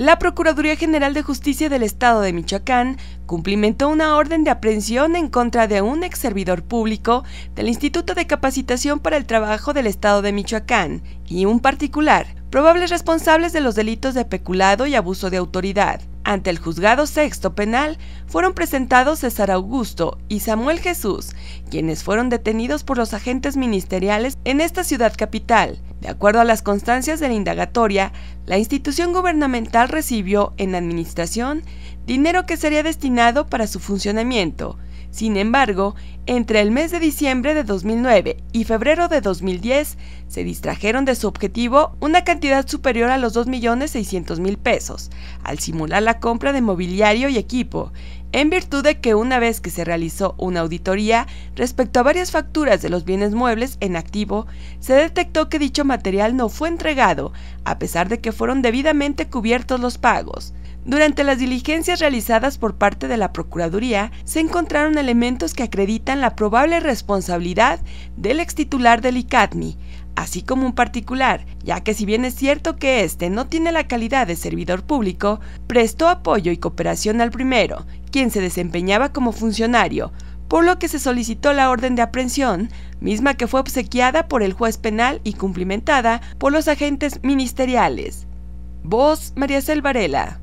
La Procuraduría General de Justicia del Estado de Michoacán cumplimentó una orden de aprehensión en contra de un ex servidor público del Instituto de Capacitación para el Trabajo del Estado de Michoacán y un particular, probables responsables de los delitos de peculado y abuso de autoridad. Ante el juzgado sexto penal fueron presentados César Augusto y Samuel Jesús, quienes fueron detenidos por los agentes ministeriales en esta ciudad capital de acuerdo a las constancias de la indagatoria, la institución gubernamental recibió en administración dinero que sería destinado para su funcionamiento, sin embargo, entre el mes de diciembre de 2009 y febrero de 2010, se distrajeron de su objetivo una cantidad superior a los 2.600.000 pesos, al simular la compra de mobiliario y equipo, en virtud de que una vez que se realizó una auditoría respecto a varias facturas de los bienes muebles en activo, se detectó que dicho material no fue entregado, a pesar de que fueron debidamente cubiertos los pagos. Durante las diligencias realizadas por parte de la Procuraduría, se encontraron elementos que acreditan la probable responsabilidad del extitular del ICATMI, así como un particular, ya que si bien es cierto que este no tiene la calidad de servidor público, prestó apoyo y cooperación al primero, quien se desempeñaba como funcionario, por lo que se solicitó la orden de aprehensión, misma que fue obsequiada por el juez penal y cumplimentada por los agentes ministeriales. Voz María Selvarela